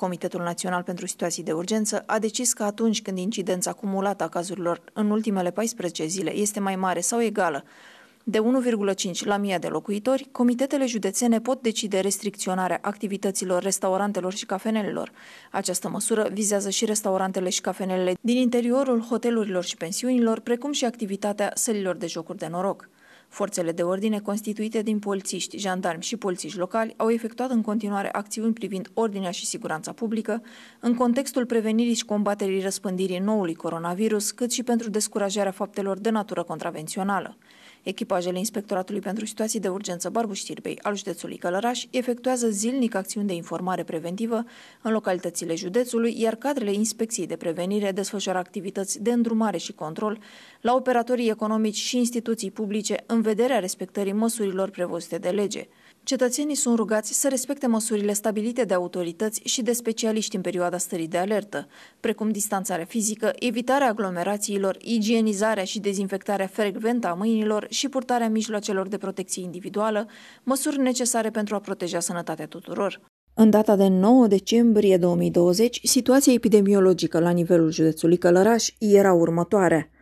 Comitetul Național pentru Situații de Urgență a decis că atunci când incidența acumulată a cazurilor în ultimele 14 zile este mai mare sau egală de 1,5 la 1000 de locuitori, comitetele județene pot decide restricționarea activităților restaurantelor și cafenelelor. Această măsură vizează și restaurantele și cafenelele din interiorul hotelurilor și pensiunilor, precum și activitatea sălilor de jocuri de noroc. Forțele de ordine, constituite din polițiști, jandarmi și polițiști locali, au efectuat în continuare acțiuni privind ordinea și siguranța publică, în contextul prevenirii și combaterii răspândirii noului coronavirus, cât și pentru descurajarea faptelor de natură contravențională. Echipajele Inspectoratului pentru Situații de Urgență Barbu Știrbei al județului Călăraș efectuează zilnic acțiuni de informare preventivă în localitățile județului, iar cadrele Inspecției de Prevenire desfășoară activități de îndrumare și control la operatorii economici și instituții publice în vederea respectării măsurilor prevăzute de lege. Cetățenii sunt rugați să respecte măsurile stabilite de autorități și de specialiști în perioada stării de alertă, precum distanțarea fizică, evitarea aglomerațiilor, igienizarea și dezinfectarea frecventă a mâinilor și purtarea mijloacelor de protecție individuală, măsuri necesare pentru a proteja sănătatea tuturor. În data de 9 decembrie 2020, situația epidemiologică la nivelul județului Călăraș era următoarea –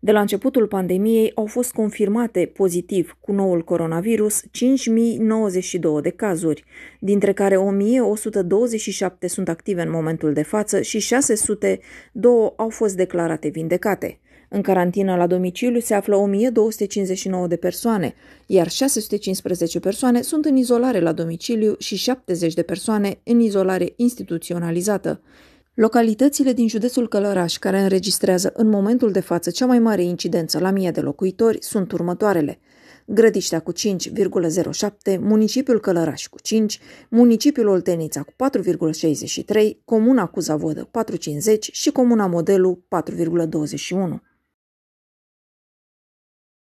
de la începutul pandemiei au fost confirmate pozitiv cu noul coronavirus 5.092 de cazuri, dintre care 1.127 sunt active în momentul de față și 602 au fost declarate vindecate. În carantină la domiciliu se află 1259 de persoane, iar 615 persoane sunt în izolare la domiciliu și 70 de persoane în izolare instituționalizată. Localitățile din județul Călăraș, care înregistrează în momentul de față cea mai mare incidență la mie de locuitori, sunt următoarele. Grădiștea cu 5,07, municipiul Călăraș cu 5, municipiul Oltenița cu 4,63, comuna cu Zavodă 4,50 și comuna Modelu 4,21.